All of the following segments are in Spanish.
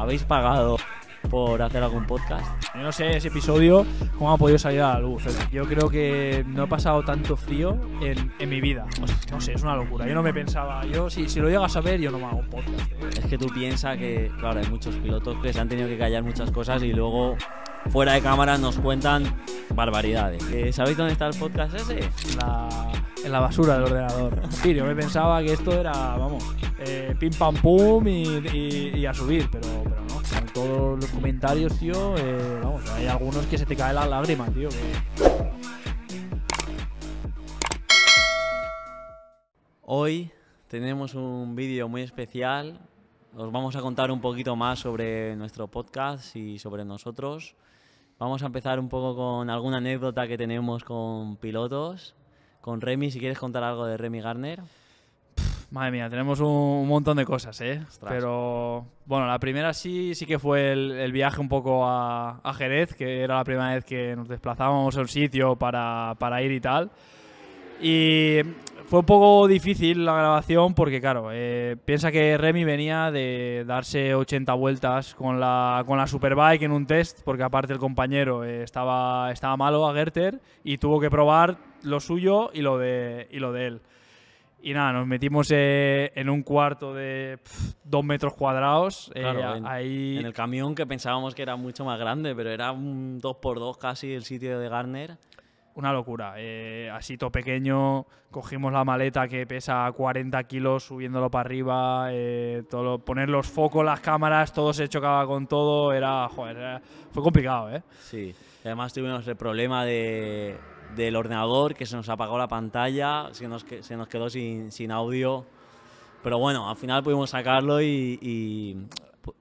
¿Habéis pagado por hacer algún podcast? Yo no sé ese episodio cómo ha podido salir a la luz. Yo creo que no he pasado tanto frío en, mi vida. no sé, es una locura. Yo no me pensaba. Yo, si, si lo llegas a saber, yo no me hago podcast. Es que tú piensas que, claro, hay muchos pilotos que se han tenido que callar muchas cosas y luego fuera de cámara nos cuentan barbaridades. Eh, ¿Sabéis dónde está el podcast ese? en la basura del ordenador. Sí, yo me pensaba que esto era, vamos, eh, pim pam pum y a subir, pero los comentarios, tío, eh, vamos, hay algunos que se te cae la lágrima, tío. Hoy tenemos un vídeo muy especial. Os vamos a contar un poquito más sobre nuestro podcast y sobre nosotros. Vamos a empezar un poco con alguna anécdota que tenemos con pilotos. Con Remy, si quieres contar algo de Remy Garner. Madre mía, tenemos un montón de cosas, ¿eh? Pero bueno, la primera sí, sí que fue el, viaje un poco a, a, Jerez, que era la primera vez que nos desplazábamos al sitio para, para ir y tal. Y fue un poco difícil la grabación porque, claro, eh, piensa que Remy venía de darse 80 vueltas con la, con la Superbike en un test, porque aparte el compañero eh, estaba, estaba malo a Gerter y tuvo que probar lo suyo y lo de, y lo de él. Y nada, nos metimos eh, en un cuarto de dos metros cuadrados. Eh, en, ahí... en el camión que pensábamos que era mucho más grande, pero era un 2x2 casi el sitio de Garner. Una locura. Eh, así todo pequeño, cogimos la maleta que pesa 40 kilos, subiéndolo para arriba, todo poner los focos, las cámaras, todo se chocaba con todo. Era, joder, fue complicado, ¿eh? Sí. Además tuvimos el problema de del ordenador, que se nos apagó la pantalla, se nos, se nos quedó sin, audio. Pero bueno, al final pudimos sacarlo y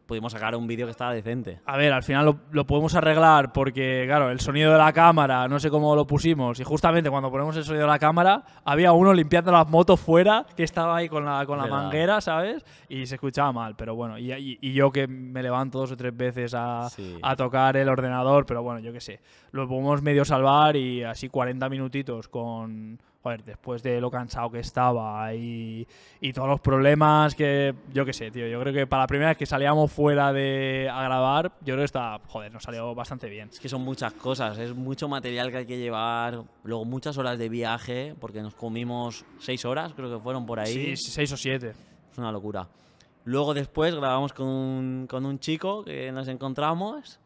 pudimos sacar un vídeo que estaba decente. A ver, al final lo, podemos arreglar porque, claro, el sonido de la cámara, no sé cómo lo pusimos, y justamente cuando ponemos el sonido de la cámara, había uno limpiando las motos fuera que estaba ahí con la, con la manguera, ¿sabes? Y se escuchaba mal, pero bueno, y, yo que me levanto dos o tres veces a, a tocar el ordenador, pero bueno, yo qué sé, lo podemos medio salvar y así 40 minutitos con joder, después de lo cansado que estaba y, todos los problemas que, yo qué sé, tío, yo creo que para la primera vez que salíamos fuera de a grabar, yo creo que está, joder, nos salió bastante bien. Es que son muchas cosas, es mucho material que hay que llevar, luego muchas horas de viaje, porque nos comimos seis horas, creo que fueron por ahí. Sí, seis o siete. Es una locura. Luego después grabamos con un, con un chico que nos encontramos,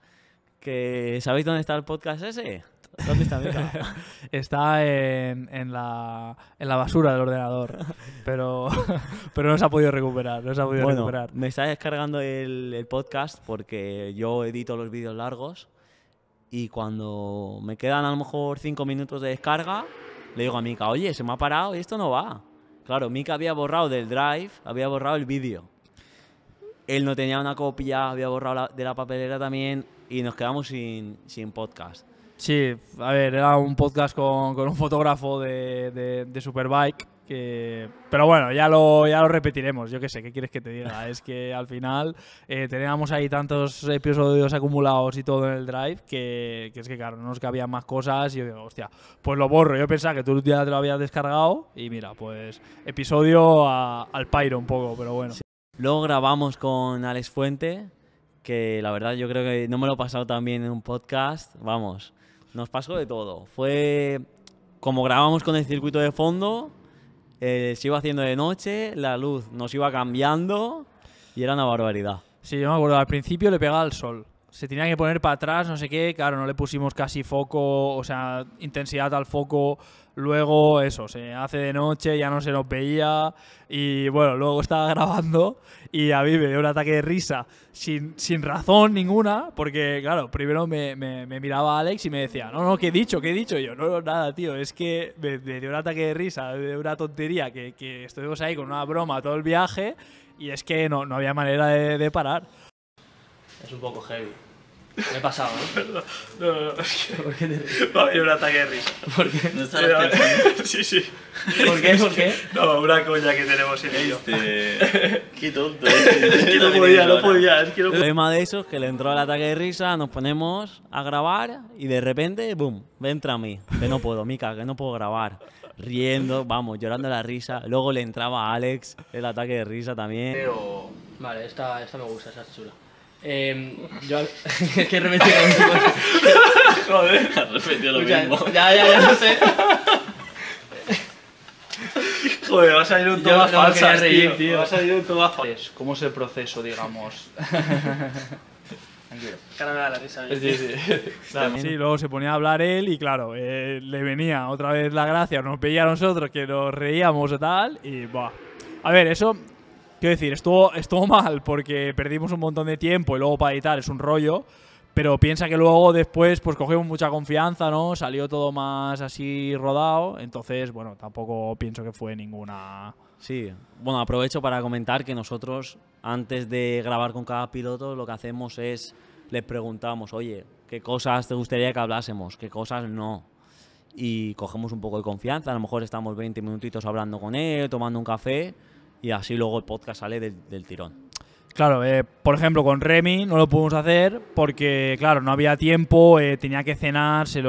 que ¿sabéis dónde está el podcast ese? ¿Dónde está está en, la, basura del ordenador, pero, no se ha podido recuperar. bueno, Me está descargando el, podcast porque yo edito los vídeos largos y cuando me quedan a lo mejor 5 minutos de descarga, le digo a Mika, oye, se me ha parado y esto no va. Claro, Mika había borrado del drive, había borrado el vídeo. Él no tenía una copia, había borrado de la papelera también y nos quedamos sin podcast. Sí, a ver, era un podcast con, un fotógrafo de, Superbike. Que, pero bueno, ya lo, ya lo repetiremos. Yo qué sé, ¿qué quieres que te diga? es que al final eh, teníamos ahí tantos episodios acumulados y todo en el drive que, que es que, claro, no nos cabían más cosas. Y yo digo, hostia, pues lo borro. Yo pensaba que tú ya te lo habías descargado. Y mira, pues episodio al pairo un poco, pero bueno. Luego grabamos con Alex Fuente, que la verdad yo creo que no me lo he pasado tan bien en un podcast. Vamos nos pasó de todo. Fue como grabamos con el circuito de fondo, eh, se iba haciendo de noche, la luz nos iba cambiando y era una barbaridad. Sí, yo me acuerdo, al principio le pegaba el sol. Se tenía que poner para atrás, no sé qué, claro, no le pusimos casi foco, o sea, intensidad al foco, Luego eso, se hace de noche, ya no se nos veía y bueno, luego estaba grabando y a mí me dio un ataque de risa sin, razón ninguna, porque claro, primero me, me, miraba Alex y me decía, no, no, ¿qué he dicho? ¿Qué he dicho? yo, no, nada, tío, es que me, dio un ataque de risa, de una tontería, que, que, estuvimos ahí con una broma todo el viaje y es que no, no había manera de parar. Es un poco heavy. Me he pasado, ¿eh? ¿no? No, no, no. Va a haber un ataque de risa. ¿Por qué? No eh, Sí, sí. ¿Por qué? ¿Por qué? No, una coña que tenemos en ello. Este, qué tonto. es eh. que no podía, no podía. Es que no podía. Tema de que le entró el ataque de risa, nos ponemos a grabar y de repente, ¡bum! Entra a mí. Que no puedo, Mika que no puedo grabar. Riendo, vamos, llorando la risa. Luego le entraba a Alex el ataque de risa también. Vale, esta, esta me gusta, esa es chula. Eh, yo es que he repetido lo mismo. Joder, has repetido lo mismo. Ya, ya, ya no sé. Joder, vas a ir un tomas falsas, reír, tío. Vas a ir un pues, ¿Cómo es el proceso, digamos? Tranquilo. Caramba, la risa. Sí, sí. sí, luego se ponía a hablar él y claro, eh, le venía otra vez la gracia, nos pedía a nosotros que nos reíamos y tal y, buah. A ver, eso Quiero decir, estuvo, estuvo mal porque perdimos un montón de tiempo y luego para editar es un rollo. Pero piensa que luego después pues cogimos mucha confianza, ¿no? Salió todo más así rodado. Entonces, bueno, tampoco pienso que fue ninguna... Sí, bueno, aprovecho para comentar que nosotros antes de grabar con cada piloto lo que hacemos es les preguntamos, oye, ¿qué cosas te gustaría que hablásemos? ¿Qué cosas no? Y cogemos un poco de confianza, a lo mejor estamos 20 minutitos hablando con él, tomando un café y así luego el podcast sale del, del tirón. Claro, eh, por ejemplo, con Remy no lo pudimos hacer porque, claro, no había tiempo, eh, tenía que cenar, se,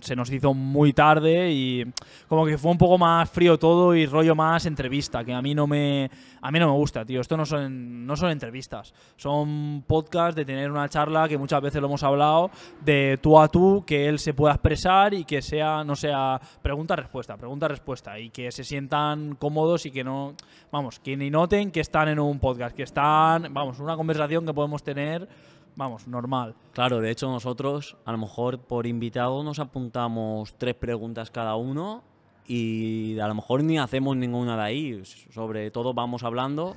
se, nos hizo muy tarde y como que fue un poco más frío todo y rollo más entrevista, que a mí no me, a mí no me gusta, tío. Esto no son, no son entrevistas, son podcasts de tener una charla que muchas veces lo hemos hablado, de tú a tú, que él se pueda expresar y que sea, no sea pregunta-respuesta, pregunta-respuesta y que se sientan cómodos y que no, vamos, que ni noten que están en un podcast, que están vamos, una conversación que podemos tener, vamos, normal. Claro, de hecho nosotros a lo mejor por invitado nos apuntamos tres preguntas cada uno y a lo mejor ni hacemos ninguna de ahí, sobre todo vamos hablando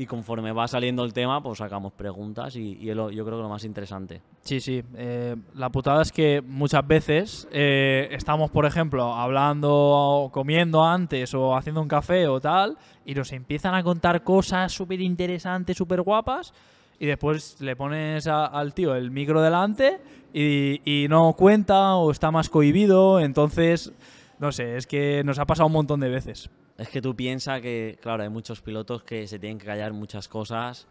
y conforme va saliendo el tema, pues sacamos preguntas y, yo creo que lo más interesante. Sí, sí. Eh, la putada es que muchas veces eh, estamos, por ejemplo, hablando o comiendo antes o haciendo un café o tal, y nos empiezan a contar cosas súper interesantes, súper guapas, y después le pones al tío el micro delante y, y no cuenta o está más cohibido, entonces, no sé, es que nos ha pasado un montón de veces. Es que tú piensas que, claro, hay muchos pilotos que se tienen que callar muchas cosas.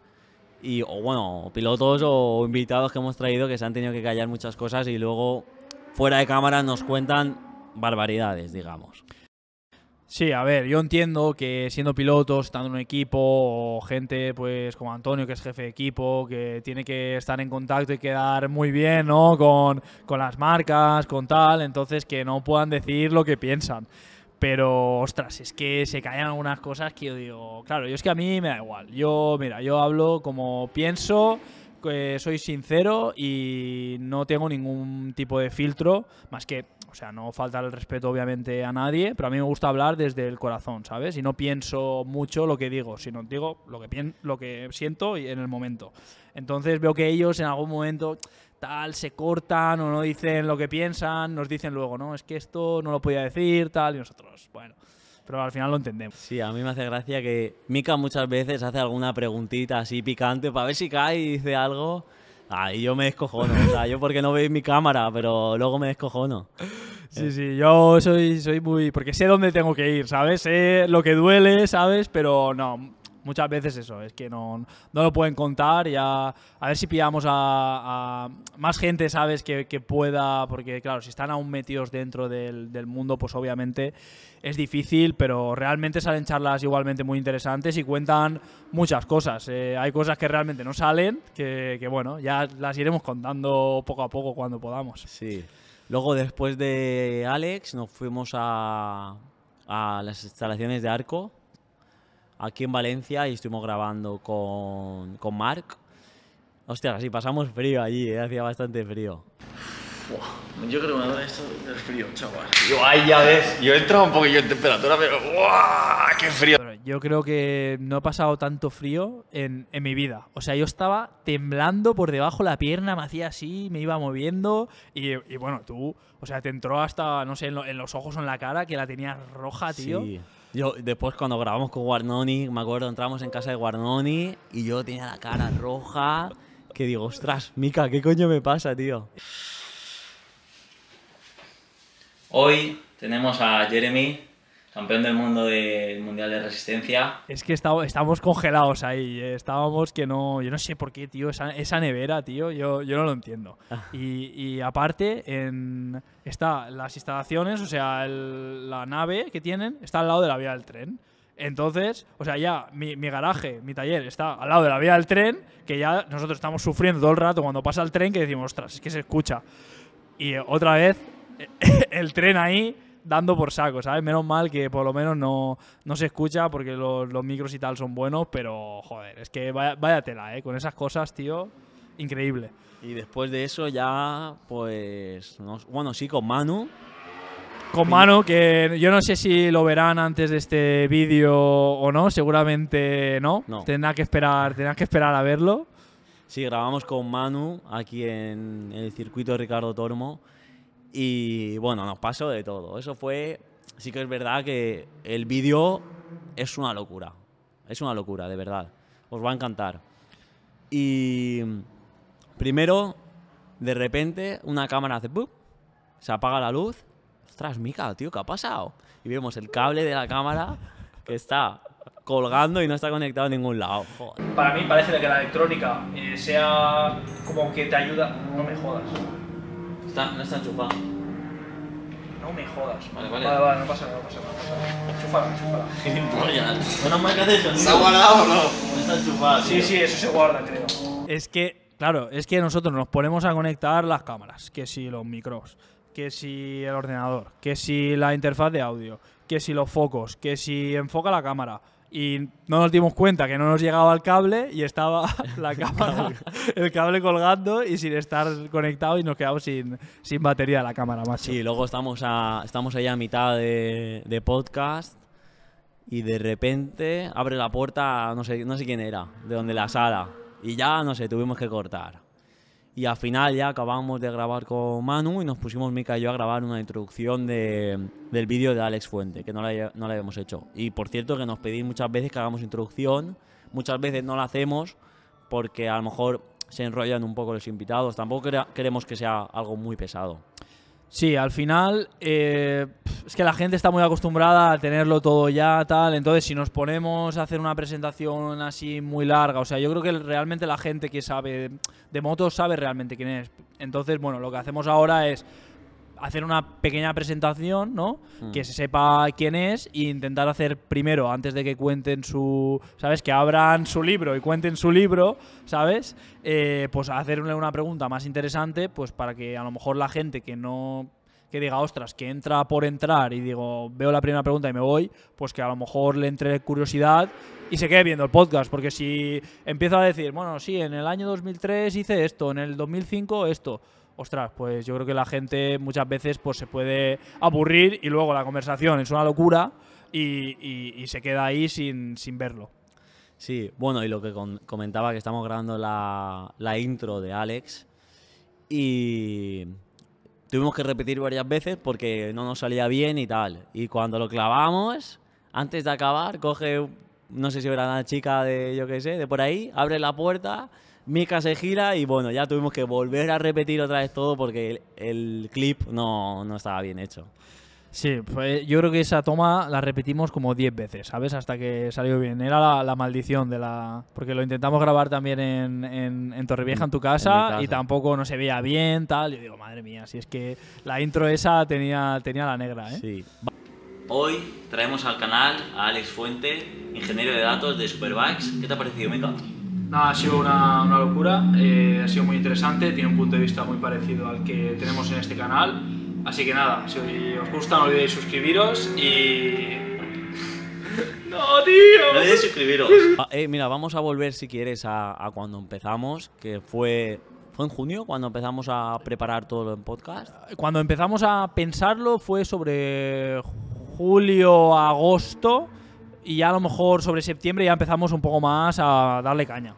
Y, o bueno, pilotos o invitados que hemos traído que se han tenido que callar muchas cosas y luego fuera de cámara nos cuentan barbaridades, digamos. Sí, a ver, yo entiendo que siendo pilotos, estando en un equipo, o gente pues como Antonio, que es jefe de equipo, que tiene que estar en contacto y quedar muy bien, Con, con las marcas, con tal, entonces que no puedan decir lo que piensan. Pero, ostras, es que se caen algunas cosas que yo digo, claro, yo es que a mí me da igual. Yo, mira, yo hablo como pienso, soy sincero y no tengo ningún tipo de filtro, más que, o sea, no falta el respeto obviamente a nadie, pero a mí me gusta hablar desde el corazón, ¿sabes? Y no pienso mucho lo que digo, sino digo lo que, lo que siento en el momento. Entonces veo que ellos en algún momento tal, se cortan o no dicen lo que piensan, nos dicen luego, no, es que esto no lo podía decir, tal, y nosotros, bueno, pero al final lo entendemos. Sí, a mí me hace gracia que Mika muchas veces hace alguna preguntita así picante para ver si cae y dice algo. ahí yo me descojono, o sea, yo porque no veis mi cámara, pero luego me descojono. Sí, sí, yo soy, soy muy... porque sé dónde tengo que ir, ¿sabes? Sé lo que duele, ¿sabes? Pero no, muchas veces eso, es que no, lo pueden contar. Ya, a ver si pillamos a, más gente, ¿sabes? Que, pueda, porque claro, si están aún metidos dentro del, mundo, pues obviamente es difícil, pero realmente salen charlas igualmente muy interesantes y cuentan muchas cosas. Eh, hay cosas que realmente no salen, que, bueno, ya las iremos contando poco a poco cuando podamos. Sí. Luego, después de Alex, nos fuimos a, a las instalaciones de Arco, aquí en Valencia y estuvimos grabando con, con Marc. Hostia, así pasamos frío allí, eh, hacía bastante frío. yo creo que me esto del frío, chaval. Yo, ay, ya ves, yo he entrado un poquillo en temperatura, pero ¡Qué frío! yo creo que no he pasado tanto frío en, en, mi vida. O sea, yo estaba temblando por debajo la pierna, me hacía así, me iba moviendo. Y, bueno, tú, o sea, te entró hasta, no sé, en, en, los ojos o en la cara, que la tenías roja, tío. Sí. Yo, después cuando grabamos con Guarnoni, me acuerdo, entramos en casa de Guarnoni y yo tenía la cara roja. Que digo, ostras, Mica, ¿qué coño me pasa, tío? Hoy tenemos a Jeremy, Campeón del mundo del de, Mundial de Resistencia. Es que estamos estábamos congelados ahí. Eh. Estábamos que no. Yo no sé por qué, tío. Esa, nevera, tío. Yo, yo no lo entiendo. Ah. Y, aparte, en, está las instalaciones, o sea, la nave que tienen, está al lado de la vía del tren. Entonces, o sea, ya mi, mi, garaje, mi taller está al lado de la vía del tren, que ya nosotros estamos sufriendo todo el rato cuando pasa el tren, que decimos, ostras, es que se escucha. Y otra vez, el tren ahí dando por saco, ¿sabes? Menos mal que por lo menos no, se escucha porque los, micros y tal son buenos, pero joder, es que vaya, tela, ¿eh? Con esas cosas, tío, increíble. Y después de eso ya, pues, bueno, sí, con Manu. Con Manu, que yo no sé si lo verán antes de este vídeo o no, seguramente no. no. Tendrá que esperar, tendrá que esperar a verlo. Sí, grabamos con Manu aquí en el circuito Ricardo Tormo y bueno, nos pasó de todo. Eso fue. Sí que es verdad que el vídeo es una locura. Es una locura, de verdad. Os va a encantar. Y mm, primero, de repente, una cámara hace ¡pup! Se apaga la luz. Ostras, Mica, tío, ¿qué ha pasado? Y vemos el cable de la cámara que está colgando y no está conectado a ningún lado. Para mí parece que la electrónica eh, sea como que te ayuda. No me jodas no está enchufado. No me jodas. Vale, vale. Vale, vale, no pasa nada, no pasa nada. Enchufala, enchufala. Gilipollas. que eso. ¿Se ha guardado o no? No está enchufado. Sí, sí, eso se guarda, creo. Es que, claro, es que nosotros nos ponemos a conectar las cámaras, que si los micros, que si el ordenador, que si la interfaz de audio, que si los focos, que si enfoca la cámara y no nos dimos cuenta que no nos llegaba el cable y estaba la el cable colgando y sin estar conectado y nos quedamos sin, batería la cámara, más Sí, luego estamos, a, estamos allá a mitad de, podcast y de repente abre la puerta, no sé, no sé quién era, de donde la sala. Y ya, no sé, tuvimos que cortar. Y al final ya acabamos de grabar con Manu y nos pusimos Mica y yo a grabar una introducción de, del vídeo de Alex Fuente, que no la, no la habíamos hecho. Y por cierto que nos pedís muchas veces que hagamos introducción, muchas veces no la hacemos porque a lo mejor se enrollan un poco los invitados, tampoco queremos que sea algo muy pesado. Sí, al final eh, es que la gente está muy acostumbrada a tenerlo todo ya, tal. Entonces, si nos ponemos a hacer una presentación así muy larga, o sea, yo creo que realmente la gente que sabe de motos sabe realmente quién es. Entonces, bueno, lo que hacemos ahora es hacer una pequeña presentación, ¿no? Mm. Que se sepa quién es e intentar hacer primero, antes de que cuenten su, ¿sabes? Que abran su libro y cuenten su libro, ¿sabes? Eh, pues hacerle una pregunta más interesante, pues para que a lo mejor la gente que no que diga, ostras, que entra por entrar y digo, veo la primera pregunta y me voy, pues que a lo mejor le entre curiosidad y se quede viendo el podcast, porque si empieza a decir, bueno, sí, en el año 2003 hice esto, en el 2005 esto, ostras, pues yo creo que la gente muchas veces pues, se puede aburrir y luego la conversación es una locura y, se queda ahí sin, verlo. Sí, bueno, y lo que comentaba que estamos grabando la, intro de Alex y tuvimos que repetir varias veces porque no nos salía bien y tal. Y cuando lo clavamos, antes de acabar, coge, no sé si era una chica de, yo qué sé, de por ahí, abre la puerta Mika se gira y bueno, ya tuvimos que volver a repetir otra vez todo porque el, clip no, estaba bien hecho. Sí, pues yo creo que esa toma la repetimos como 10 veces, ¿sabes? Hasta que salió bien. Era la, maldición de la... Porque lo intentamos grabar también en, en, en Torrevieja, en tu casa, y tampoco no se veía bien, tal. Yo digo, madre mía, si es que la intro esa tenía, tenía la negra, ¿eh? Sí. Hoy traemos al canal a Alex Fuente, ingeniero de datos de Superbikes. ¿Qué te ha parecido, Mika? Nada, ha sido una, locura, eh, ha sido muy interesante, tiene un punto de vista muy parecido al que tenemos en este canal. Así que nada, si os gusta no olvidéis suscribiros y... ¡No, tío! No olvidéis suscribiros. Ah, eh, mira, vamos a volver si quieres a, a cuando empezamos, que fue ¿Fue en junio cuando empezamos a preparar todo en podcast? Cuando empezamos a pensarlo fue sobre julio, agosto y ya a lo mejor sobre septiembre ya empezamos un poco más a darle caña.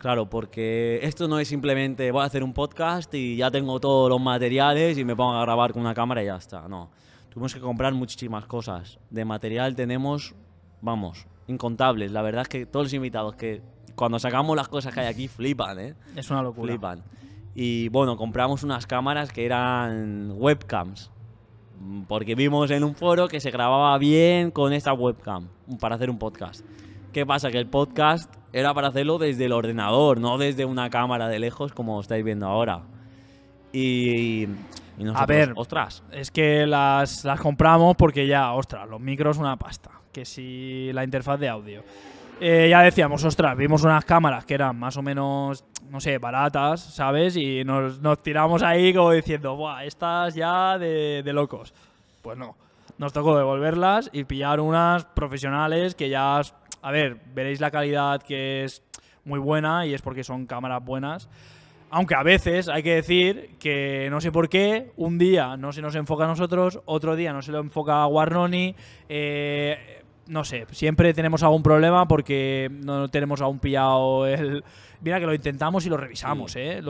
Claro, porque esto no es simplemente voy a hacer un podcast y ya tengo todos los materiales y me pongo a grabar con una cámara y ya está. No. Tuvimos que comprar muchísimas cosas. De material tenemos, vamos, incontables. La verdad es que todos los invitados que cuando sacamos las cosas que hay aquí flipan, ¿eh? Es una locura. Flipan. Y bueno, compramos unas cámaras que eran webcams. Porque vimos en un foro que se grababa bien con esta webcam para hacer un podcast. ¿Qué pasa? Que el podcast era para hacerlo desde el ordenador, no desde una cámara de lejos como estáis viendo ahora. Y, nosotros, a ver, ostras. Es que las, las compramos porque ya, ostras, los micros una pasta. Que si la interfaz de audio. Eh, ya decíamos, ostras, vimos unas cámaras que eran más o menos, no sé, baratas, ¿sabes? Y nos, nos tiramos ahí como diciendo, Buah, estas ya de, de locos. Pues no. Nos tocó devolverlas y pillar unas profesionales que ya a ver, veréis la calidad que es muy buena y es porque son cámaras buenas. Aunque a veces hay que decir que no sé por qué, un día no se nos enfoca a nosotros, otro día no se lo enfoca a Warnoni. Eh, no sé, siempre tenemos algún problema porque no tenemos aún pillado el... Mira que lo intentamos y lo revisamos, eh,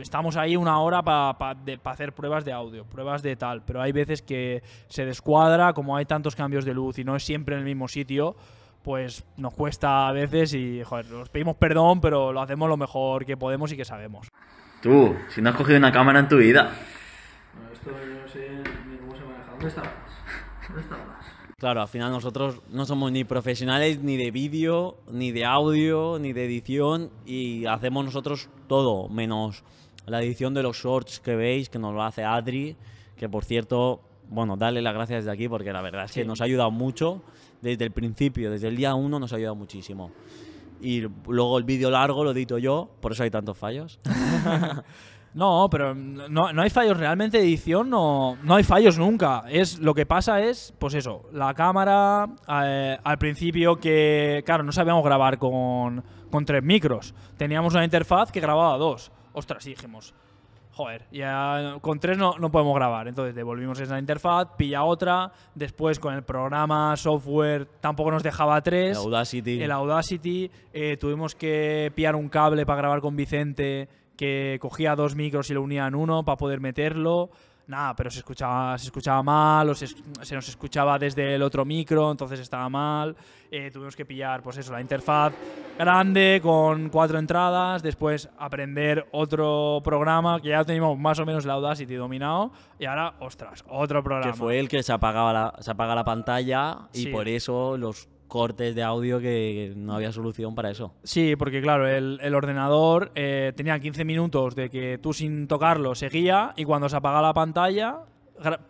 estamos ahí una hora para hacer pruebas de audio, pruebas de tal, pero hay veces que se descuadra, como hay tantos cambios de luz y no es siempre en el mismo sitio, pues nos cuesta a veces y, joder, nos pedimos perdón, pero lo hacemos lo mejor que podemos y que sabemos. Tú, si no has cogido una cámara en tu vida. esto yo no sé ni cómo se maneja. ¿Dónde estabas? ¿Dónde Claro, al final nosotros no somos ni profesionales ni de vídeo, ni de audio, ni de edición y hacemos nosotros todo, menos la edición de los shorts que veis, que nos lo hace Adri, que por cierto bueno, dale las gracias desde aquí porque la verdad es que nos ha ayudado mucho desde el principio, desde el día uno nos ha ayudado muchísimo. Y luego el vídeo largo lo edito yo, por eso hay tantos fallos. no, pero no, hay fallos realmente de edición, no, no hay fallos nunca. Es, lo que pasa es, pues eso, la cámara eh, al principio que, claro, no sabíamos grabar con, con tres micros. Teníamos una interfaz que grababa dos. Ostras, dijimos, joder, ya con tres no, no podemos grabar. Entonces devolvimos esa interfaz, pilla otra. Después con el programa software tampoco nos dejaba tres. El Audacity. El Audacity. Eh, tuvimos que pillar un cable para grabar con Vicente que cogía dos micros y lo unía en uno para poder meterlo nada, pero se escuchaba, se escuchaba mal o se, nos escuchaba desde el otro micro, entonces estaba mal. Eh, tuvimos que pillar, pues eso, la interfaz grande con cuatro entradas, después aprender otro programa que ya teníamos más o menos la Audacity dominado y ahora, ostras, otro programa. Que fue el que se apagaba la, se apaga la pantalla y por eso los cortes de audio que no había solución para eso. Sí, porque claro, el, ordenador eh, tenía 15 minutos de que tú sin tocarlo seguía y cuando se apagaba la pantalla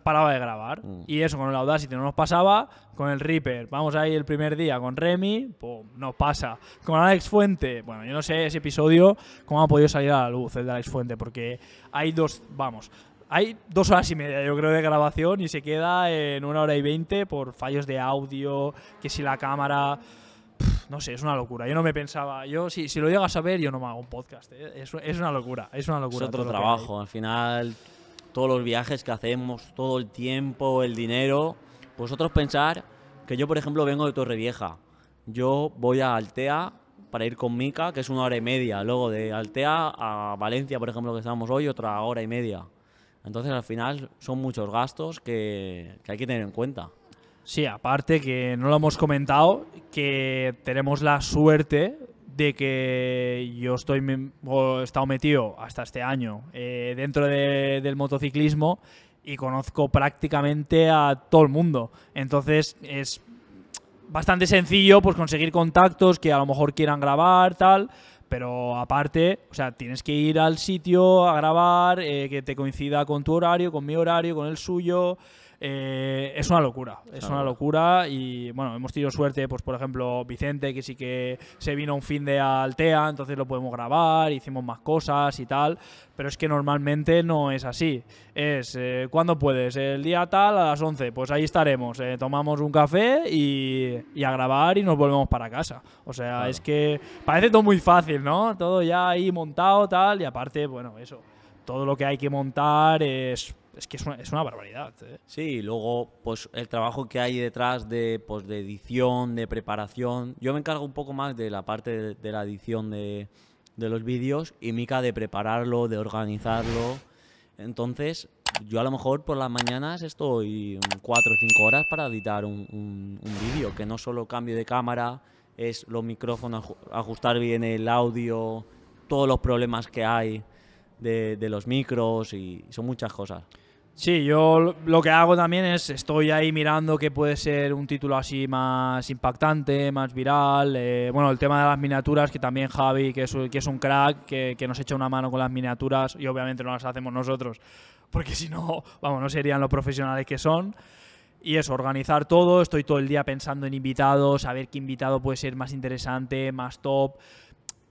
paraba de grabar. Mm. Y eso con el Audacity no nos pasaba, con el Reaper, vamos ahí el primer día con Remy, pum, pues, nos pasa. Con Alex Fuente, bueno, yo no sé ese episodio cómo ha podido salir a la luz el de Alex Fuente, porque hay dos, vamos, hay dos horas y media, yo creo, de grabación y se queda en una hora y veinte por fallos de audio, que si la cámara. no sé, es una locura. Yo no me pensaba. Yo, si, si lo llegas a saber, yo no me hago un podcast. ¿eh? Es, una locura, es una locura. otro trabajo. Al final, todos los viajes que hacemos, todo el tiempo, el dinero. Vosotros pensar que yo, por ejemplo, vengo de Torrevieja. Yo voy a Altea para ir con Mica, que es una hora y media. Luego de Altea a Valencia, por ejemplo, que estamos hoy, otra hora y media. Entonces al final son muchos gastos que, hay que tener en cuenta. Sí, aparte que no lo hemos comentado, que tenemos la suerte de que yo estoy he estado metido hasta este año eh, dentro del motociclismo y conozco prácticamente a todo el mundo. Entonces es bastante sencillo pues conseguir contactos que a lo mejor quieran grabar, tal pero aparte, o sea, tienes que ir al sitio a grabar, eh, que te coincida con tu horario, con mi horario, con el suyo. Eh, es una locura, es una locura y bueno, hemos tenido suerte, pues por ejemplo, Vicente, que sí que se vino un fin de Altea, entonces lo podemos grabar, hicimos más cosas y tal, pero es que normalmente no es así. Es, cuando eh, ¿cuándo puedes? El día tal a las 11, pues ahí estaremos, eh, tomamos un café y, a grabar y nos volvemos para casa. O sea, es que parece todo muy fácil, ¿no? Todo ya ahí montado, tal, y aparte, bueno, eso todo lo que hay que montar es es que es una, barbaridad. ¿eh? Sí, luego pues el trabajo que hay detrás de, pues, de edición, de preparación. Yo me encargo un poco más de la parte de, la edición de, los vídeos y Mica de prepararlo, de organizarlo. Entonces, yo a lo mejor por las mañanas estoy cuatro o cinco horas para editar un, un, un vídeo, que no solo cambio de cámara, es los micrófonos, ajustar bien el audio, todos los problemas que hay de, los micros y son muchas cosas. Sí, yo lo que hago también es, estoy ahí mirando qué puede ser un título así más impactante, más viral. Eh, bueno, el tema de las miniaturas, que también Javi, que es, un crack, que, que, nos echa una mano con las miniaturas y obviamente no las hacemos nosotros, porque si no, vamos, no serían los profesionales que son. Y eso, organizar todo, estoy todo el día pensando en invitados, a ver qué invitado puede ser más interesante, más top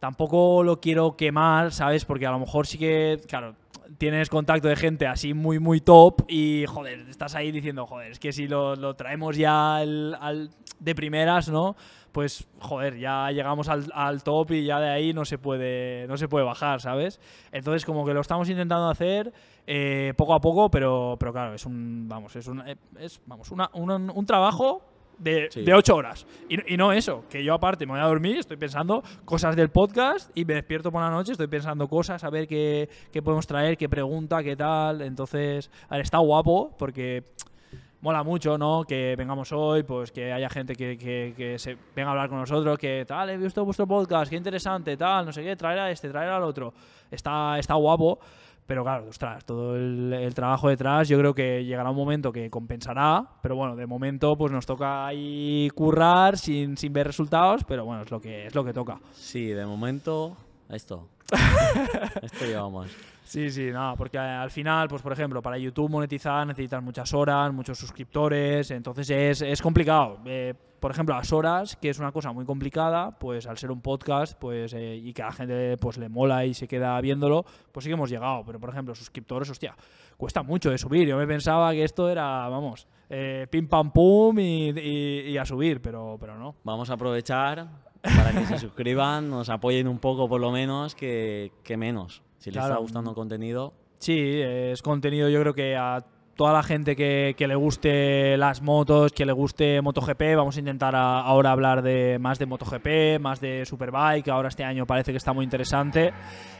tampoco lo quiero quemar, ¿sabes? Porque a lo mejor sí que, claro, tienes contacto de gente así muy, muy top y, joder, estás ahí diciendo, joder, es que si lo, traemos ya al, de primeras, ¿no? Pues, joder, ya llegamos al, al, top y ya de ahí no se puede, no se puede bajar, ¿sabes? Entonces, como que lo estamos intentando hacer eh, poco a poco, pero, pero claro, es un, vamos, es, un, eh, es vamos, una, un, un trabajo de, ocho horas. Y, no eso, que yo aparte me voy a dormir, estoy pensando cosas del podcast y me despierto por la noche, estoy pensando cosas, a ver qué, qué podemos traer, qué pregunta, qué tal. Entonces, está guapo porque mola mucho, ¿no? Que vengamos hoy, pues que haya gente que, que, se venga a hablar con nosotros, que tal, he visto vuestro podcast, qué interesante, tal, no sé qué, traer a este, traer al otro. Está, está guapo. Pero claro, ostras, todo el, el, trabajo detrás, yo creo que llegará un momento que compensará, pero bueno, de momento pues nos toca ahí currar sin, ver resultados, pero bueno, es lo que es lo que toca. Sí, de momento esto. esto llevamos. Sí, sí, nada, porque al final, pues por ejemplo, para YouTube monetizar necesitas muchas horas, muchos suscriptores, entonces es, complicado. Eh, por ejemplo, las horas, que es una cosa muy complicada, pues al ser un podcast, pues eh, y que a la gente pues le mola y se queda viéndolo, pues sí que hemos llegado. Pero por ejemplo, suscriptores, hostia, cuesta mucho de subir. Yo me pensaba que esto era, vamos, eh, pim pam pum y, a subir, pero, pero no. Vamos a aprovechar para que se suscriban, nos apoyen un poco por lo menos, que menos. Si les está gustando el contenido. Sí, es contenido yo creo que a toda la gente que, le guste las motos, que le guste MotoGP, vamos a intentar ahora hablar de más de MotoGP, más de Superbike, ahora este año parece que está muy interesante.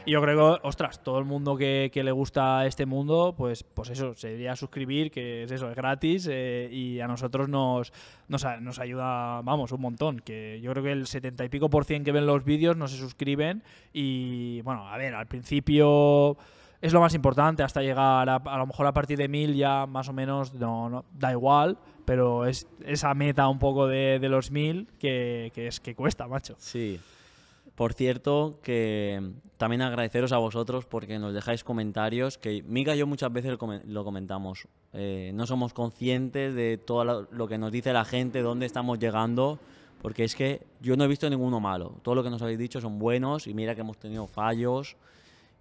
Y yo creo ostras, todo el mundo que, le gusta este mundo, pues, pues eso, se suscribir, que es eso, es gratis eh, y a nosotros nos, nos, ayuda, vamos, un montón. Que yo creo que el setenta y pico por cien que ven los vídeos no se suscriben y, bueno, a ver, al principio es lo más importante hasta llegar a, lo mejor a partir de 1000 ya más o menos no, da igual, pero es esa meta un poco de, los 1000 que, es, que cuesta, macho. Sí. Por cierto, que también agradeceros a vosotros porque nos dejáis comentarios que Mika y yo muchas veces lo comentamos. Eh, no somos conscientes de todo lo que nos dice la gente, dónde estamos llegando, porque es que yo no he visto ninguno malo. Todo lo que nos habéis dicho son buenos y mira que hemos tenido fallos.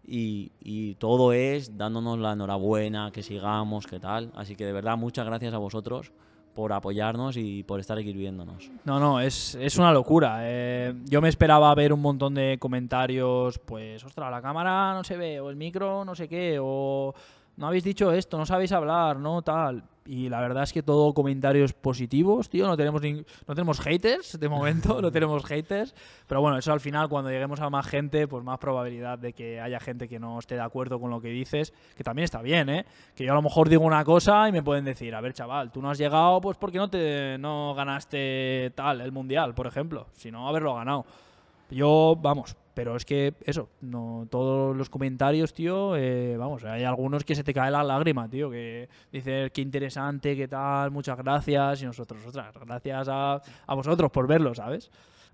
Y, todo es dándonos la enhorabuena, que sigamos, que tal. Así que de verdad, muchas gracias a vosotros por apoyarnos y por estar aquí viéndonos. No, no, es, una locura. Eh, yo me esperaba ver un montón de comentarios, pues, ostras, la cámara no se ve, o el micro no sé qué, o no habéis dicho esto, no sabéis hablar, no tal. Y la verdad es que todo comentarios positivos, tío. No tenemos, no tenemos haters de momento, no tenemos haters. Pero bueno, eso al final, cuando lleguemos a más gente, pues más probabilidad de que haya gente que no esté de acuerdo con lo que dices, que también está bien, ¿eh? Que yo a lo mejor digo una cosa y me pueden decir, a ver, chaval, tú no has llegado, pues porque no, te, no ganaste tal, el mundial, por ejemplo. Si no, haberlo ganado. Yo, vamos, pero es que eso, no todos los comentarios, tío, eh, vamos, hay algunos que se te cae la lágrima, tío, que dices qué interesante, qué tal, muchas gracias y nosotros otras, gracias a, vosotros por verlo, ¿sabes?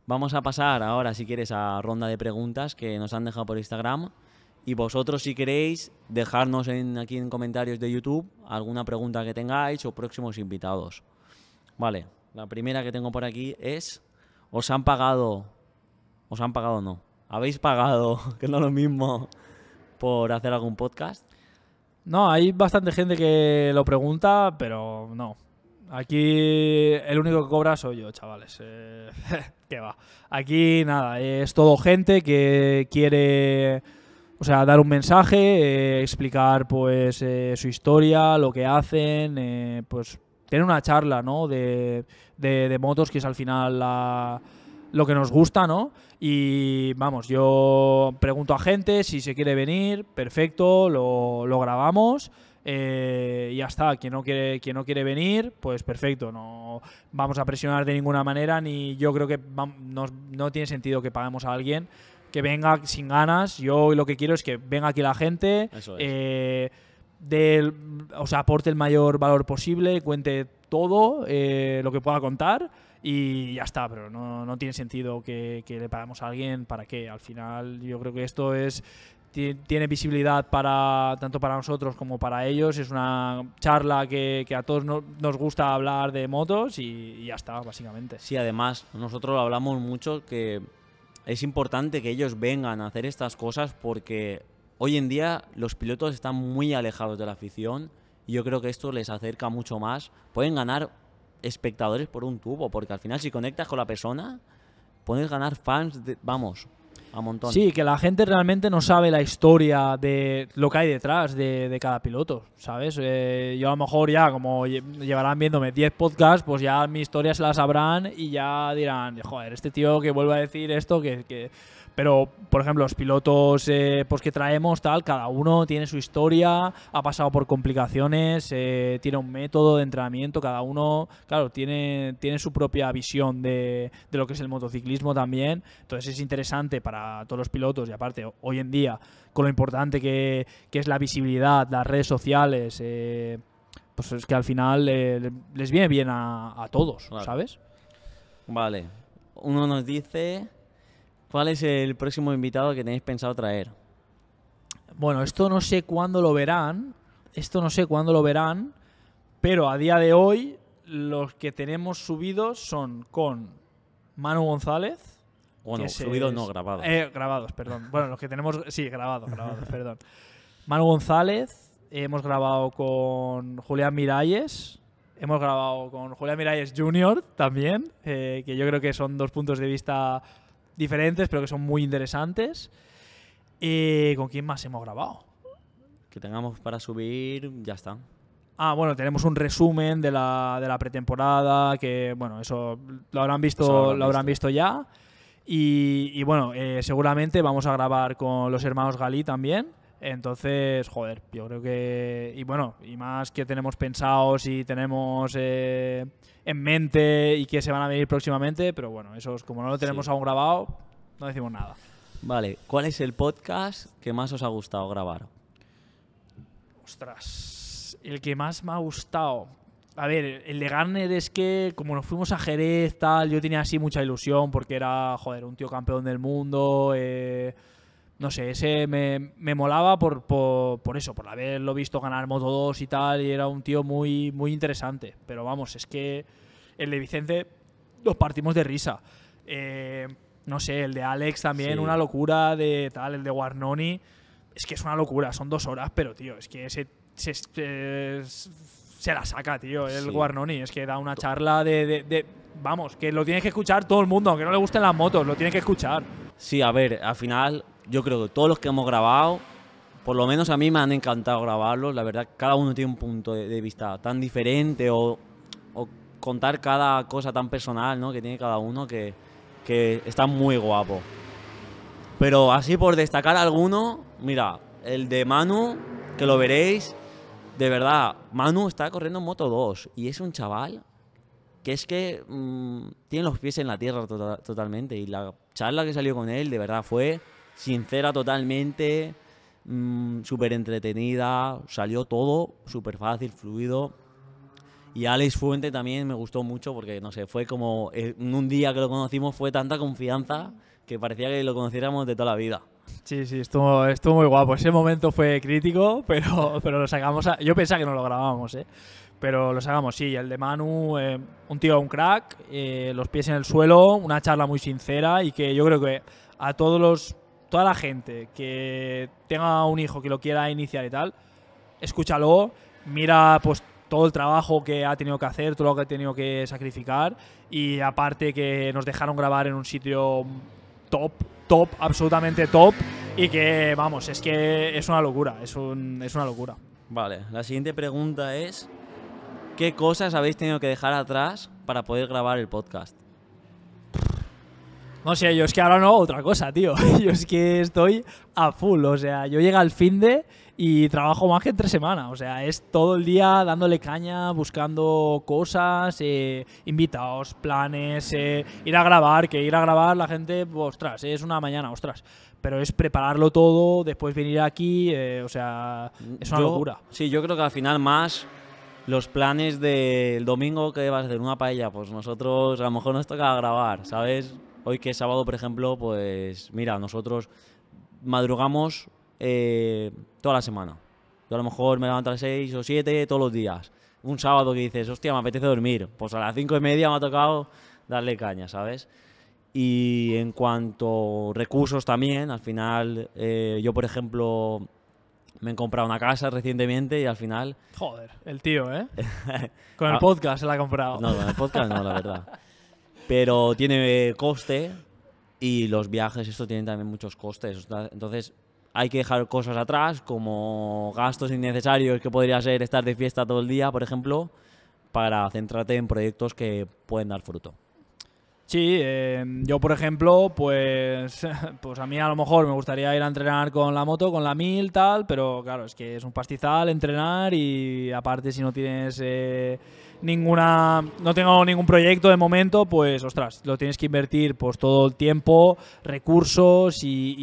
Vamos a pasar ahora, si quieres, a ronda de preguntas que nos han dejado por Instagram. Y vosotros, si queréis, dejarnos en, aquí en comentarios de YouTube alguna pregunta que tengáis o próximos invitados. Vale, la primera que tengo por aquí es, ¿os han pagado? ¿Os han pagado no? ¿Habéis pagado, que no es lo mismo, por hacer algún podcast? No, hay bastante gente que lo pregunta, pero no. Aquí el único que cobra soy yo, chavales. Eh, ¿Qué va? Aquí nada, es todo gente que quiere, o sea, dar un mensaje, eh, explicar pues eh, su historia, lo que hacen, eh, pues tener una charla, ¿no? de, de motos, que es al final la lo que nos gusta, ¿no? Y vamos, yo pregunto a gente si se quiere venir, perfecto, lo, grabamos. Eh, y ya está, quien no, quiere, quien no quiere venir, pues perfecto, no vamos a presionar de ninguna manera, ni yo creo que no, tiene sentido que paguemos a alguien que venga sin ganas. Yo lo que quiero es que venga aquí la gente, eh, del, o sea, aporte el mayor valor posible, cuente todo eh, lo que pueda contar y ya está, pero no, no tiene sentido que, que, le pagamos a alguien para qué. Al final yo creo que esto es tiene visibilidad para tanto para nosotros como para ellos. Es una charla que, que a todos nos gusta hablar de motos y, ya está, básicamente. Sí, además, nosotros hablamos mucho que es importante que ellos vengan a hacer estas cosas porque hoy en día los pilotos están muy alejados de la afición. Y yo creo que esto les acerca mucho más. Pueden ganar espectadores por un tubo, porque al final si conectas con la persona, puedes ganar fans, vamos, a montón. Sí, que la gente realmente no sabe la historia de lo que hay detrás de, cada piloto, ¿sabes? Eh, yo a lo mejor ya, como llevarán viéndome 10 podcasts, pues ya mi historia se la sabrán y ya dirán, joder, este tío que vuelve a decir esto, que... Pero, por ejemplo, los pilotos eh, pues que traemos, tal, cada uno tiene su historia, ha pasado por complicaciones, eh, tiene un método de entrenamiento, cada uno, claro, tiene, tiene su propia visión de, lo que es el motociclismo también. Entonces es interesante para todos los pilotos y aparte hoy en día, con lo importante que, es la visibilidad, las redes sociales, eh, pues es que al final les viene bien a, todos, ¿sabes? Vale. Uno nos dice ¿Cuál es el próximo invitado que tenéis pensado traer? Bueno, esto no sé cuándo lo verán, esto no sé cuándo lo verán, pero a día de hoy los que tenemos subidos son con Manu González. Bueno, oh, subidos no, grabados. Eh, grabados, perdón. Bueno, los que tenemos, sí, grabados, grabados, perdón. Manu González, hemos grabado con Julián Miralles, hemos grabado con Julián Miralles Jr. también, eh, que yo creo que son dos puntos de vista diferentes, pero que son muy interesantes. Eh, ¿Con quién más hemos grabado? Que tengamos para subir, ya está. Ah, bueno, tenemos un resumen de la, de la pretemporada, que bueno, eso lo habrán visto, lo habrán, visto. ya. Y, bueno, eh, seguramente vamos a grabar con los hermanos Galí también. Entonces, joder, yo creo que... Y bueno, y más que tenemos pensados y tenemos... Eh, en mente y que se van a venir próximamente, pero bueno, eso es como no lo tenemos aún grabado, no decimos nada. Vale, ¿cuál es el podcast que más os ha gustado grabar? Ostras, el que más me ha gustado. A ver, el de Garner es que como nos fuimos a Jerez, tal, yo tenía así mucha ilusión porque era, joder, un tío campeón del mundo. Eh, no sé, ese me, molaba por, por, eso, por haberlo visto ganar Moto 2 y tal, y era un tío muy, muy interesante. Pero vamos, es que el de Vicente los partimos de risa. Eh, no sé, el de Alex también, una locura de tal, el de Guarnoni. Es que es una locura, son dos horas, pero tío, es que ese, se, la saca, tío, el Warnoni. Guarnoni. Es que da una charla de, Vamos, que lo tiene que escuchar todo el mundo, aunque no le gusten las motos, lo tiene que escuchar. Sí, a ver, al final yo creo que todos los que hemos grabado, por lo menos a mí me han encantado grabarlos. La verdad, cada uno tiene un punto de, vista tan diferente o, contar cada cosa tan personal ¿no? que tiene cada uno que, está muy guapo. Pero así por destacar alguno, mira, el de Manu, que lo veréis, de verdad, Manu está corriendo en Moto 2 y es un chaval que es que mm, tiene los pies en la tierra tota-, totalmente y la charla que salió con él de verdad fue sincera totalmente, mm, Super súper entretenida, salió todo súper fácil, fluido. Y Alex Fuente también me gustó mucho porque, no sé, fue como eh, en un día que lo conocimos fue tanta confianza que parecía que lo conociéramos de toda la vida. Sí, sí, estuvo, estuvo muy guapo. Ese momento fue crítico, pero, pero lo sacamos. yo pensaba que no lo grabábamos, ¿eh? pero lo sacamos, sí. El de Manu, eh, un tío, un crack, eh, los pies en el suelo, una charla muy sincera y que yo creo que a todos los toda la gente que tenga un hijo que lo quiera iniciar y tal, escúchalo, mira pues todo el trabajo que ha tenido que hacer, todo lo que ha tenido que sacrificar y aparte que nos dejaron grabar en un sitio top, top, absolutamente top y que vamos, es que es una locura, es, es una locura. Vale, la siguiente pregunta es, ¿qué cosas habéis tenido que dejar atrás para poder grabar el podcast? No sé, yo es que ahora no otra cosa, tío. Yo es que estoy a full. O sea, yo llego al fin de y trabajo más que tres semanas. O sea, es todo el día dándole caña, buscando cosas, eh, invitados, planes, eh, ir a grabar, que ir a grabar la gente, ostras, es una mañana, ostras. Pero es prepararlo todo, después venir aquí, eh, o sea, es una locura. Sí, yo creo que al final más los planes del domingo que vas a hacer una paella, pues nosotros a lo mejor nos toca grabar, ¿sabes? Hoy que es sábado, por ejemplo, pues mira, nosotros madrugamos eh, toda la semana. Yo a lo mejor me levanto a las seis o siete todos los días. Un sábado que dices, hostia, me apetece dormir. Pues a las cinco y media me ha tocado darle caña, ¿sabes? Y en cuanto recursos también, al final eh, yo, por ejemplo, me he comprado una casa recientemente y al final... Joder, el tío, ¿eh? con el ah. podcast se la ha comprado. No, con el podcast no, la verdad. Pero tiene eh, coste y los viajes, esto tiene también muchos costes. Entonces, hay que dejar cosas atrás, como gastos innecesarios que podría ser estar de fiesta todo el día, por ejemplo, para centrarte en proyectos que pueden dar fruto. Sí, em, yo por ejemplo, pues, pues a mí a lo mejor me gustaría ir a entrenar con la moto, con la mil, tal, pero claro, es que es un pastizal entrenar y aparte si no tienes eh, ninguna no tengo ningún proyecto de momento, pues ostras, lo tienes que invertir pues todo el tiempo, recursos y,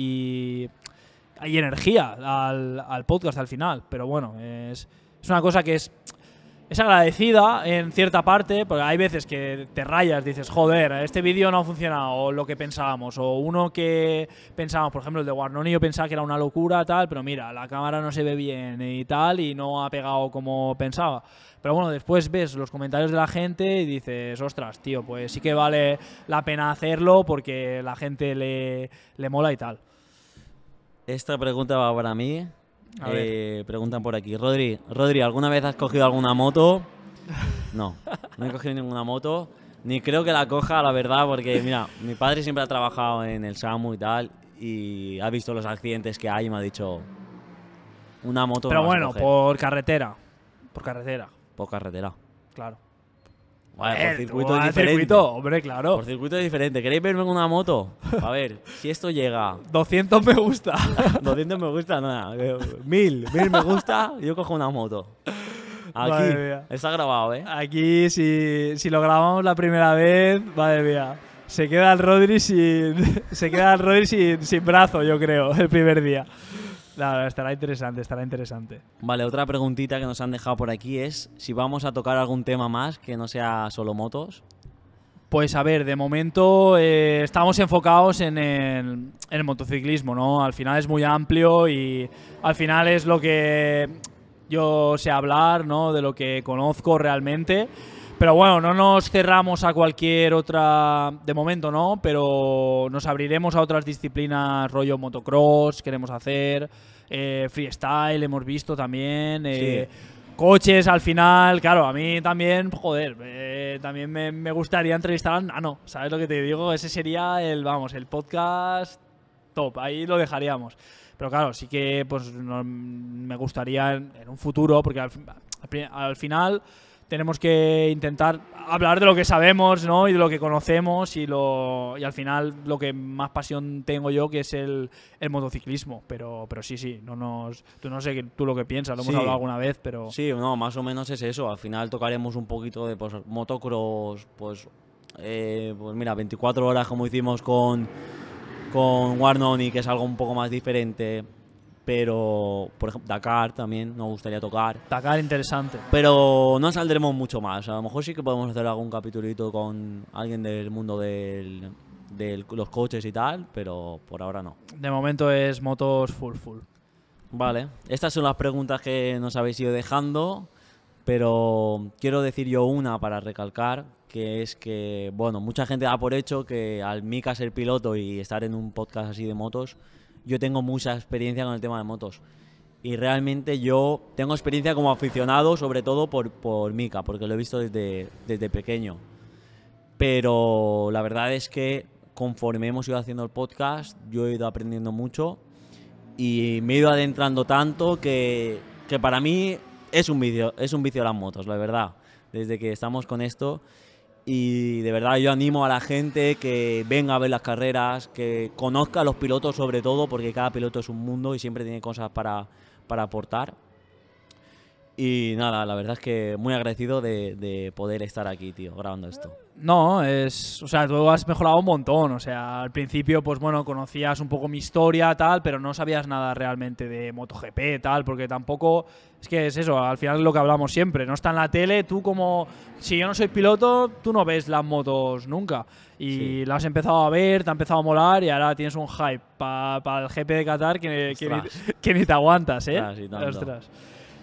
y, energía al, al, podcast al final. Pero bueno, es, es una cosa que es es agradecida en cierta parte, porque hay veces que te rayas, dices, joder, este vídeo no ha funcionado, o lo que pensábamos, o uno que pensábamos, por ejemplo, el de Warnoni, yo pensaba que era una locura, tal, pero mira, la cámara no se ve bien y tal, y no ha pegado como pensaba. Pero bueno, después ves los comentarios de la gente y dices, ostras, tío, pues sí que vale la pena hacerlo porque la gente le, le mola y tal. Esta pregunta va para mí, eh, preguntan por aquí. Rodri, Rodri, ¿alguna vez has cogido alguna moto? No, no he cogido ninguna moto. Ni creo que la coja, la verdad, porque mira, mi padre siempre ha trabajado en el SAMU y tal, y ha visto los accidentes que hay y me ha dicho una moto. Pero bueno, por carretera. Por carretera. Por carretera. Claro por eh, circuito diferente. hombre, claro. Por circuito diferente. ¿Queréis verme en una moto? A ver, si esto llega. 200 me gusta. 200 me gusta, nada. 1000, 1000 me gusta, yo cojo una moto. Aquí, está grabado, ¿eh? Aquí, si, si lo grabamos la primera vez, madre mía. Se queda el Rodri se queda el sin brazo, yo creo, el primer día. Claro, estará interesante, estará interesante. Vale, otra preguntita que nos han dejado por aquí es si vamos a tocar algún tema más que no sea solo motos. Pues a ver, de momento eh, estamos enfocados en el, en el, motociclismo, ¿no? Al final es muy amplio y al final es lo que yo sé hablar, ¿no? De lo que conozco realmente. Pero bueno, no nos cerramos a cualquier otra, de momento no, pero nos abriremos a otras disciplinas, rollo motocross, queremos hacer, eh, freestyle, hemos visto también. Eh, coches al final, claro, a mí también, joder, eh, también me, gustaría entrevistar a no. ¿sabes lo que te digo? Ese sería el, vamos, el podcast top, ahí lo dejaríamos. Pero claro, sí que pues me gustaría en, un futuro, porque al final tenemos que intentar hablar de lo que sabemos, ¿no? Y de lo que conocemos y, lo, y al final lo que más pasión tengo yo que es el, motociclismo. Pero, pero sí, sí, no nos, tú no sé tú lo que piensas, lo hemos hablado alguna vez, pero... Sí, no, más o menos es eso. Al final tocaremos un poquito de pues, motocross, pues, eh, pues mira, 24 horas como hicimos con, con Warnoni, que es algo un poco más diferente pero, por ejemplo, Dakar también nos gustaría tocar. Dakar interesante. Pero no saldremos mucho más. A lo mejor sí que podemos hacer algún capítulo con alguien del mundo del, de los coches y tal, pero por ahora no. De momento es motos full full. Vale, estas son las preguntas que nos habéis ido dejando, pero quiero decir yo una para recalcar, que es que, bueno, mucha gente da por hecho que al Mika ser piloto y estar en un podcast así de motos, yo tengo mucha experiencia con el tema de motos. Y realmente yo tengo experiencia como aficionado, sobre todo por, por Mika, porque lo he visto desde, desde pequeño. Pero la verdad es que conforme hemos ido haciendo el podcast, yo he ido aprendiendo mucho y me he ido adentrando tanto que, para mí es un vicio, es un vicio las motos, la verdad. Desde que estamos con esto, y de verdad yo animo a la gente que venga a ver las carreras, que conozca a los pilotos sobre todo, porque cada piloto es un mundo y siempre tiene cosas para, para aportar. Y nada, la verdad es que muy agradecido de, de poder estar aquí, tío, grabando esto. No, es. O sea, tú has mejorado un montón. O sea, al principio, pues bueno, conocías un poco mi historia, tal, pero no sabías nada realmente de MotoGP, tal, porque tampoco. Es que es eso, al final es lo que hablamos siempre. No está en la tele, tú como. Si yo no soy piloto, tú no ves las motos nunca. Y las has empezado a ver, te ha empezado a molar y ahora tienes un hype para el GP de Qatar que, ni, que ni, te aguantas, ¿eh? Ah, Ostras.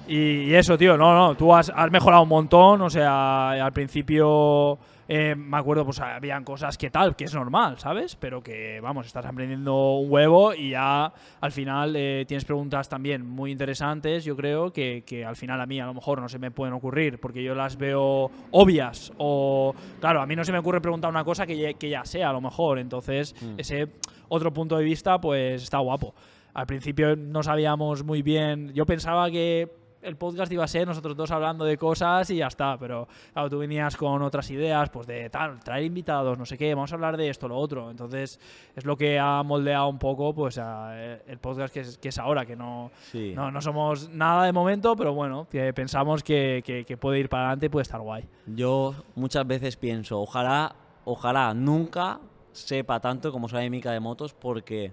Y eso, tío, no, no, tú has, has mejorado un montón. O sea, al principio eh, me acuerdo, pues habían cosas que tal, que es normal, ¿sabes? Pero que, vamos, estás aprendiendo un huevo y ya al final eh, tienes preguntas también muy interesantes, yo creo, que, que, al final a mí a lo mejor no se me pueden ocurrir porque yo las veo obvias o, claro, a mí no se me ocurre preguntar una cosa que, ya, que ya sea a lo mejor, entonces mm. ese otro punto de vista pues está guapo. Al principio no sabíamos muy bien, yo pensaba que el podcast iba a ser nosotros dos hablando de cosas y ya está, pero tú venías con otras ideas, pues de tal, traer invitados, no sé qué, vamos a hablar de esto, lo otro. Entonces, es lo que ha moldeado un poco pues eh, el podcast que es, que es ahora, que no, no, somos nada de momento, pero bueno, que pensamos que, que, puede ir para adelante y puede estar guay. Yo muchas veces pienso, ojalá, ojalá nunca sepa tanto como sabe Mica de motos, porque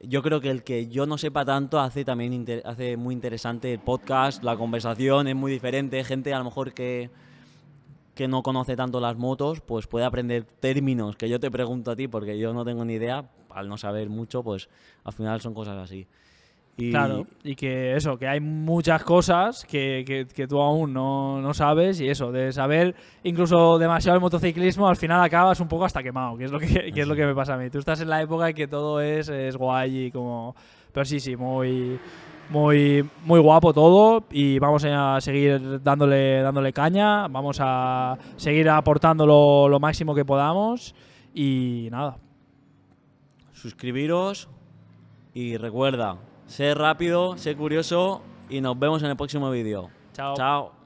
yo creo que el que yo no sepa tanto hace también hace muy interesante el podcast, la conversación es muy diferente, gente a lo mejor que, que no conoce tanto las motos, pues puede aprender términos que yo te pregunto a ti porque yo no tengo ni idea, al no saber mucho, pues al final son cosas así. Y... que eso, que hay muchas cosas que, tú aún no, sabes y eso, de saber incluso demasiado el motociclismo, al final acabas un poco hasta quemado, que es lo que, es lo que me pasa a mí. Tú estás en la época en que todo es, es guay y como... Pero sí, sí, muy, muy, muy guapo todo y vamos a seguir dándole, dándole caña, vamos a seguir aportando lo máximo que podamos y nada. Suscribiros y recuerda, Sé rápido, sé curioso y nos vemos en el próximo vídeo. Chao. Chao.